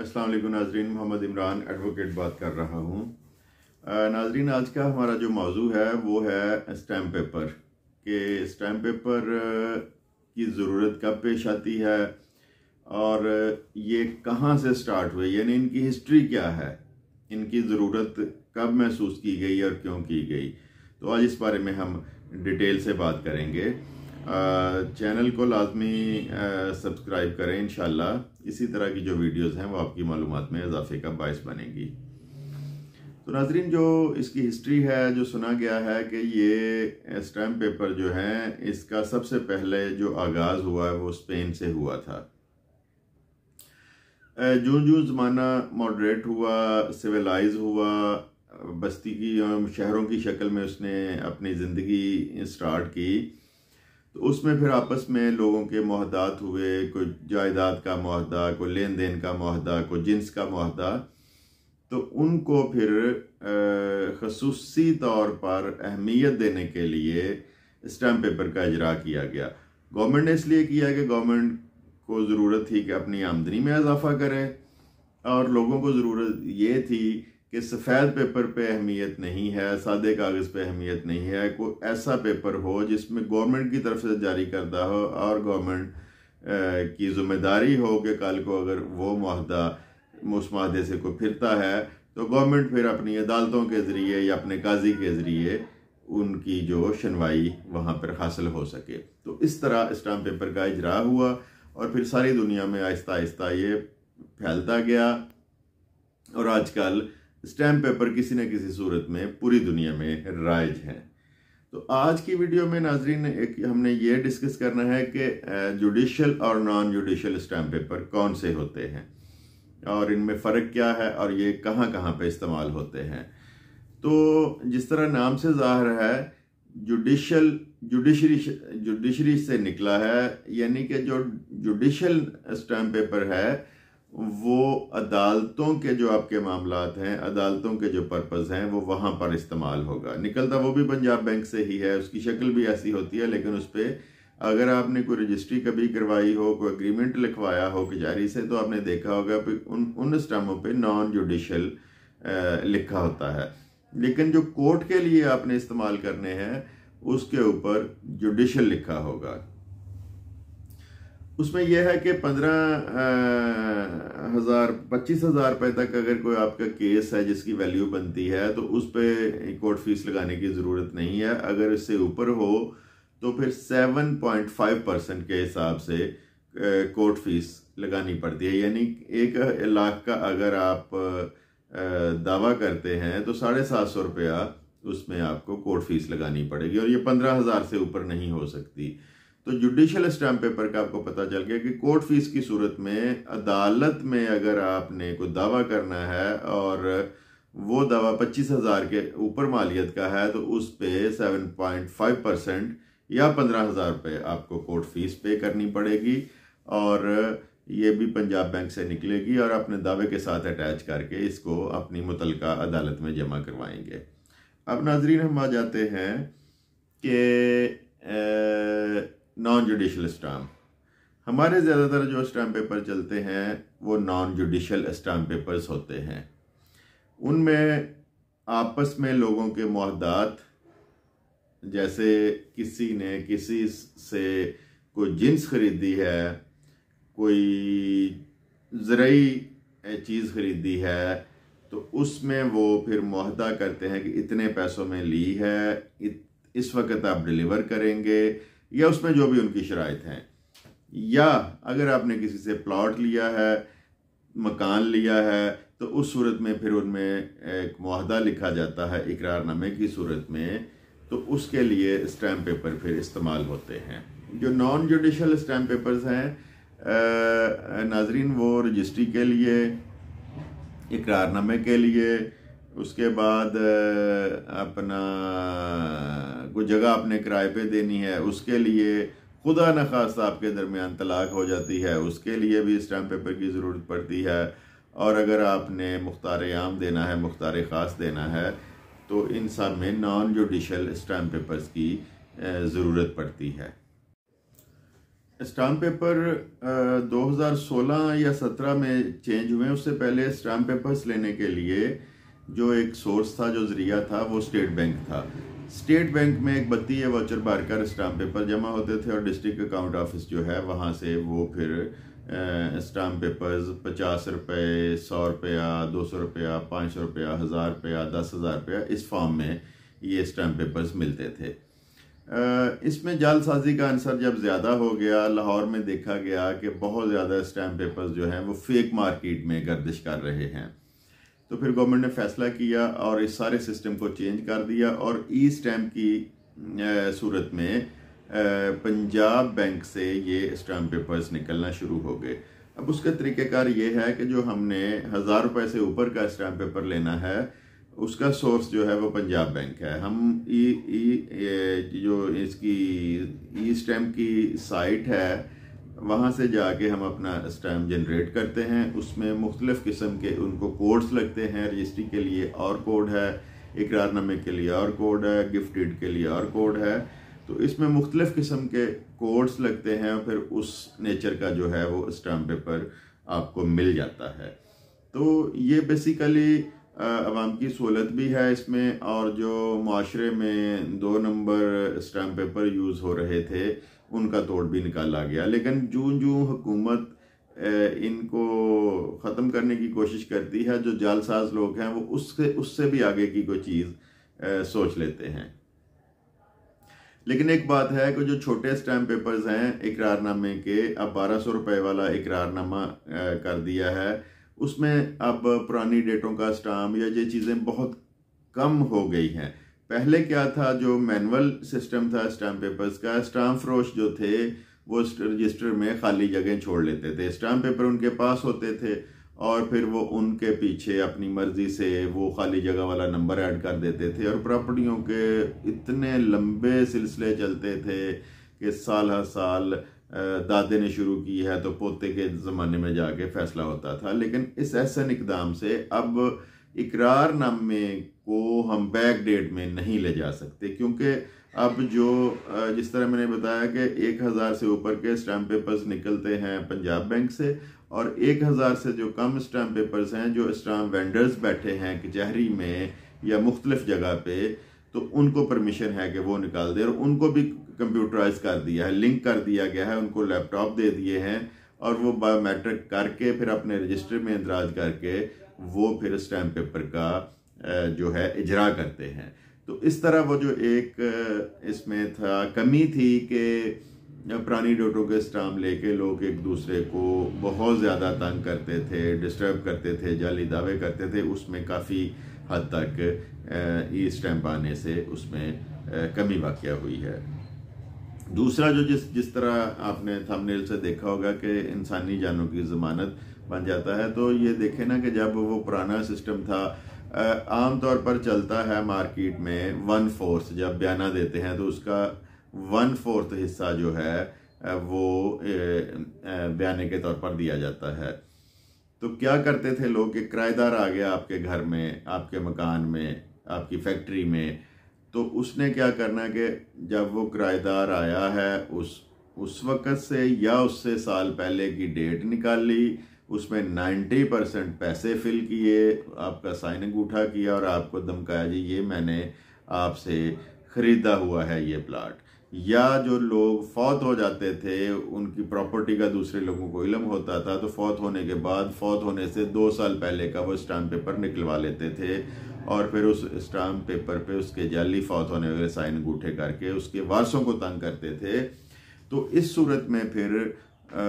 अस्सलाम नाजरीन मोहम्मद इमरान एडवोकेट बात कर रहा हूँ नाजरीन आज का हमारा जो मौजू है वो है स्टैम्प पेपर कि स्टैम्प पेपर की ज़रूरत कब पेश आती है और ये कहाँ से स्टार्ट हुए यानी इनकी हिस्ट्री क्या है इनकी ज़रूरत कब महसूस की गई और क्यों की गई तो आज इस बारे में हम डिटेल से बात करेंगे चैनल को लाजमी सब्सक्राइब करें इन इसी तरह की जो वीडियोज़ हैं वो आपकी मालूम में इजाफे का बायस बनेगी तो नाजरीन जो इसकी हिस्ट्री है जो सुना गया है कि ये स्टैम्प पेपर जो है इसका सबसे पहले जो आगाज़ हुआ है वो स्पेन से हुआ था जो जो ज़माना मॉडरेट हुआ सिविलाइज हुआ बस्ती की शहरों की शक्ल में उसने अपनी ज़िंदगी स्टार्ट की तो उसमें फिर आपस में लोगों के माहदात हुए कोई जायदाद का माहदा कोई लेन देन का माहदा कोई जिन्स का माहदा तो उनको फिर खसूसी तौर पर अहमियत देने के लिए स्टैम्प पेपर का इजरा किया गया गवर्नमेंट ने इसलिए किया कि गवर्नमेंट को ज़रूरत थी कि अपनी आमदनी में इजाफा करे और लोगों को ज़रूरत ये थी कि सफ़ेद पेपर पे अहमियत नहीं है सादे कागज़ पे अहमियत नहीं है कोई ऐसा पेपर हो जिसमें गवर्नमेंट की तरफ से जारी करदा हो और गवर्नमेंट की जिम्मेदारी हो कि कल को अगर वो माहदा उस माहे से कोई फिरता है तो गवर्नमेंट फिर अपनी अदालतों के ज़रिए या अपने काजी के ज़रिए उनकी जो सुनवाई वहाँ पर हासिल हो सके तो इस तरह स्टाम्प पेपर का इजरा हुआ और फिर सारी दुनिया में आहिस्ता आहिस्ता ये फैलता गया और आजकल स्टैम्प पेपर किसी न किसी सूरत में पूरी दुनिया में राइज है तो आज की वीडियो में नाजरीन एक हमने ये डिस्कस करना है कि जुडिशल और नॉन जुडिशल स्टैम्प पेपर कौन से होते हैं और इनमें फ़र्क क्या है और ये कहाँ कहाँ पर इस्तेमाल होते हैं तो जिस तरह नाम से ज़ाहिर है जुडिशल जुडिशरी जुडिशरी से निकला है यानी कि जो जुडिशल स्टैम्प पेपर है वो अदालतों के जो आपके मामला हैं अदालतों के जो पर्पज़ हैं वो वहाँ पर इस्तेमाल होगा निकलता वो भी पंजाब बैंक से ही है उसकी शक्ल भी ऐसी होती है लेकिन उस पर अगर आपने कोई रजिस्ट्री कभी करवाई हो कोई अग्रीमेंट लिखवाया हो कजारी से तो आपने देखा होगा उन उन स्टामों पे नॉन जुडिशल लिखा होता है लेकिन जो कोर्ट के लिए आपने इस्तेमाल करने हैं उसके ऊपर जुडिशल लिखा होगा उसमें यह है कि पंद्रह पच्चीस हजार रुपए तक अगर कोई आपका केस है जिसकी वैल्यू बनती है तो उस पर कोर्ट फीस लगाने की ज़रूरत नहीं है अगर इससे ऊपर हो तो फिर सेवन पॉइंट फाइव परसेंट के हिसाब से कोर्ट फीस लगानी पड़ती है यानी एक लाख का अगर आप दावा करते हैं तो साढ़े सात सौ रुपया उसमें आपको कोर्ट फीस लगानी पड़ेगी और ये पंद्रह हज़ार से ऊपर नहीं हो सकती तो जुडिशल स्टैम्प पेपर का आपको पता चल गया कि कोर्ट फीस की सूरत में अदालत में अगर आपने कोई दावा करना है और वो दावा पच्चीस हज़ार के ऊपर मालियत का है तो उस पे सेवन पॉइंट फाइव परसेंट या पंद्रह हज़ार रुपये आपको कोर्ट फीस पे करनी पड़ेगी और ये भी पंजाब बैंक से निकलेगी और अपने दावे के साथ अटैच करके इसको अपनी मुतलका अदालत में जमा करवाएंगे अब नाजरीन हम आ जाते हैं कि नॉन जुडिशल स्टाम्प हमारे ज़्यादातर जो स्टाम्प पेपर चलते हैं वो नॉन जुडिशल स्टाम्प पेपर्स होते हैं उनमें आपस में लोगों के मुहदात जैसे किसी ने किसी से कोई जिन्स खरीदी है कोई ज़रूरी चीज़ खरीदी है तो उसमें वो फिर मुहदा करते हैं कि इतने पैसों में ली है इत, इस वक्त आप डिलीवर करेंगे या उसमें जो भी उनकी शराय हैं या अगर आपने किसी से प्लॉट लिया है मकान लिया है तो उस सूरत में फिर उनमें एक माहदा लिखा जाता है इकरारनामे की सूरत में तो उसके लिए स्टैम्प पेपर फिर इस्तेमाल होते हैं जो नॉन जुडिशल स्टैम्प पेपर्स हैं नाजरीन वो रजिस्ट्री के लिए इकरारनामे के लिए उसके बाद अपना कोई जगह आपने किराए पे देनी है उसके लिए खुदा न खास आपके दरमियान तलाक हो जाती है उसके लिए भी स्टैम्प पेपर की ज़रूरत पड़ती है और अगर आपने मुख्तार आम देना है मुख्तार ख़ास देना है तो इन सब में नॉन जुडिशल स्टैम्प पेपर्स की ज़रूरत पड़ती है स्टाम्प पेपर 2016 या 17 में चेंज हुए उससे पहले स्टाम्प पेपर्स लेने के लिए जो एक सोर्स था जो ज़रिया था वो स्टेट बैंक था स्टेट बैंक में एक बत्ती या वाचर बार कर स्टाम्प पेपर जमा होते थे और डिस्ट्रिक्ट अकाउंट ऑफिस जो है वहाँ से वो फिर स्टाम्प पेपर्स पचास रुपये सौ रुपया दो सौ रुपया पाँच सौ रुपया हज़ार रुपया दस हज़ार रुपया इस फॉर्म में ये स्टाम्प पेपर्स मिलते थे इसमें जालसाजी का आंसर जब ज़्यादा हो गया लाहौर में देखा गया कि बहुत ज़्यादा स्टैम्प पेपर्स जो हैं वो फेक मार्केट में गर्दिश कर रहे हैं तो फिर गवर्नमेंट ने फैसला किया और इस सारे सिस्टम को चेंज कर दिया और ई स्टैम्प की सूरत में पंजाब बैंक से ये स्टैम्प पेपर्स निकलना शुरू हो गए अब उसका तरीक़ेकार ये है कि जो हमने हज़ार रुपये से ऊपर का स्टैम्प पेपर लेना है उसका सोर्स जो है वो पंजाब बैंक है हम ई ई जो इसकी ई स्टैम्प की साइट है वहाँ से जाके हम अपना स्टैम्प जनरेट करते हैं उसमें मुख्तलिफ़ किस्म के उनको कोड्स लगते हैं रजिस्ट्री के लिए और कोड है इकरारनामे के लिए और कोड है गिफ्टेड के लिए और कोड है तो इसमें मुख्तलिफ़ किस्म के कोड्स लगते हैं और फिर उस नेचर का जो है वो स्टैम्प पेपर आपको मिल जाता है तो ये बेसिकली आवाम की सहूलत भी है इसमें और जो माशरे में दो नंबर स्टैम्प पेपर यूज़ हो रहे थे उनका तोड़ भी निकाला गया लेकिन जो जो हुकूमत इनको ख़त्म करने की कोशिश करती है जो जालसाज लोग हैं वो उससे उससे भी आगे की कोई चीज़ सोच लेते हैं लेकिन एक बात है कि जो छोटे स्टैम्प पेपर्स हैं इकरारनामे के अब बारह सौ रुपये वाला इकरारनामा कर दिया है उसमें अब पुरानी डेटों का स्टाम्प या ये चीज़ें बहुत कम हो गई हैं पहले क्या था जो मैनुअल सिस्टम था स्टाम्प पेपर्स का स्टाम्प फ्रोश जो थे वो रजिस्टर में खाली जगह छोड़ लेते थे स्टाम्प पेपर उनके पास होते थे और फिर वो उनके पीछे अपनी मर्जी से वो खाली जगह वाला नंबर ऐड कर देते थे और प्रॉपर्टियों के इतने लंबे सिलसिले चलते थे कि साल हर साल दादे ने शुरू की है तो पोते के ज़माने में जाके फैसला होता था लेकिन इस ऐसे इकदाम से अब इकरारनामे को हम बैक डेट में नहीं ले जा सकते क्योंकि अब जो जिस तरह मैंने बताया कि एक हज़ार से ऊपर के स्टैम्प पेपर्स निकलते हैं पंजाब बैंक से और एक हज़ार से जो कम स्टैम्प पेपर्स हैं जो स्टाम्प वेंडर्स बैठे हैं कचहरी में या मुख्तलिफ जगह पे तो उनको परमिशन है कि वो निकाल दे और उनको भी कंप्यूटराइज कर दिया है लिंक कर दिया गया है उनको लैपटॉप दे दिए हैं और वो बायोमेट्रिक करके फिर अपने रजिस्टर में इंदराज करके वो फिर स्टैम्प पेपर का जो है इजरा करते हैं तो इस तरह वो जो एक इसमें था कमी थी कि पुरानी डोटों के स्टाम लेके लोग एक दूसरे को बहुत ज़्यादा तंग करते थे डिस्टर्ब करते थे जाली दावे करते थे उसमें काफ़ी हद तक ई स्टैम्प आने से उसमें कमी वाक़ हुई है दूसरा जो जिस जिस तरह आपने थंबनेल से देखा होगा कि इंसानी जानों की ज़मानत बन जाता है तो ये देखें ना कि जब वो पुराना सिस्टम था आमतौर पर चलता है मार्केट में वन फोर्थ जब बयाना देते हैं तो उसका वन फोर्थ हिस्सा जो है वो बयाने के तौर पर दिया जाता है तो क्या करते थे लोग कि किराएदार आ गया आपके घर में आपके मकान में आपकी फैक्ट्री में तो उसने क्या करना कि जब वो किराएदार आया है उस उस वक़्त से या उससे साल पहले की डेट निकाल ली उसमें 90 परसेंट पैसे फिल किए आपका साइन अंगूठा किया और आपको धमकाया जी ये मैंने आपसे ख़रीदा हुआ है ये प्लाट या जो लोग फौत हो जाते थे उनकी प्रॉपर्टी का दूसरे लोगों को इलम होता था तो फौत होने के बाद फौत होने से दो साल पहले का वो स्टाम्प पेपर निकलवा लेते थे और फिर उस स्टाम्प पेपर पे उसके जाली फौत होने वाले साइन अंगूठे करके उसके वारसों को तंग करते थे तो इस सूरत में फिर आ,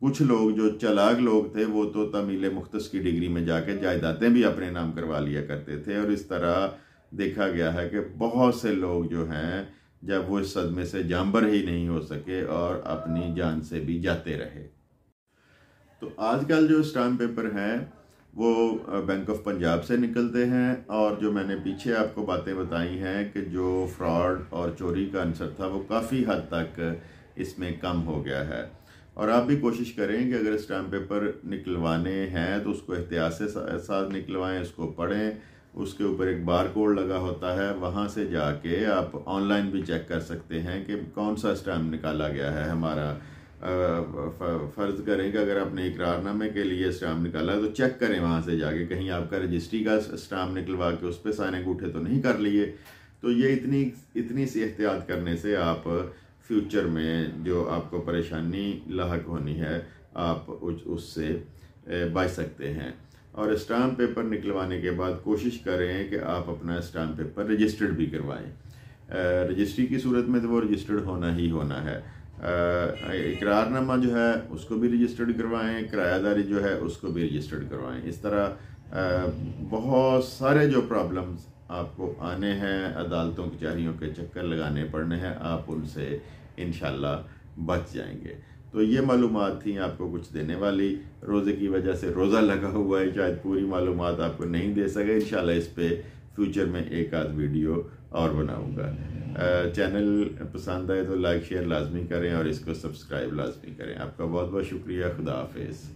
कुछ लोग जो चलाग लोग थे वो तो तमिल मुख्तस की डिग्री में जाके जायदादें भी अपने नाम करवा लिया करते थे और इस तरह देखा गया है कि बहुत से लोग जो हैं जब वो इस सदमे से जानबर ही नहीं हो सके और अपनी जान से भी जाते रहे तो आजकल जो स्टाम्प पेपर हैं वो बैंक ऑफ पंजाब से निकलते हैं और जो मैंने पीछे आपको बातें बताई हैं कि जो फ्रॉड और चोरी का आंसर था वो काफ़ी हद तक इसमें कम हो गया है और आप भी कोशिश करें कि अगर स्टैम्प पेपर निकलवाने हैं तो उसको एहतियात से साथ निकलवाएं उसको पढ़ें उसके ऊपर एक बार कोड लगा होता है वहाँ से जाके आप ऑनलाइन भी चेक कर सकते हैं कि कौन सा स्टैम्प निकाला गया है हमारा फ़र्ज़ करें कि अगर आपने इकरारनामे के लिए स्टैम्प निकाला तो चेक करें वहाँ से जाके कहीं आपका रजिस्ट्री का स्टाम्प निकलवा के उस पर साइन अंगूठे तो नहीं कर लिए तो ये इतनी इतनी सी एहतियात करने से आप फ्यूचर में जो आपको परेशानी लाक होनी है आप उससे बच सकते हैं और स्टाम्प पेपर निकलवाने के बाद कोशिश करें कि आप अपना स्टाम्प पेपर रजिस्टर्ड भी करवाएं रजिस्ट्री की सूरत में तो वो रजिस्टर्ड होना ही होना है इकरारनामा जो है उसको भी रजिस्टर्ड करवाएं किरायादारी जो है उसको भी रजिस्टर्ड करवाएं इस तरह बहुत सारे जो प्रॉब्लम्स आपको आने हैं अदालतों कचहरीों के चक्कर लगाने पड़ने हैं आप उनसे इन बच जाएंगे तो ये मालूम थी आपको कुछ देने वाली रोज़े की वजह से रोज़ा लगा हुआ है शायद पूरी मालूम आपको नहीं दे सके इन इस पर फ्यूचर में एक आध वीडियो और बनाऊँगा चैनल पसंद आए तो लाइक शेयर लाजमी करें और इसको सब्सक्राइब लाजमी करें आपका बहुत बहुत शुक्रिया खुदा हाफ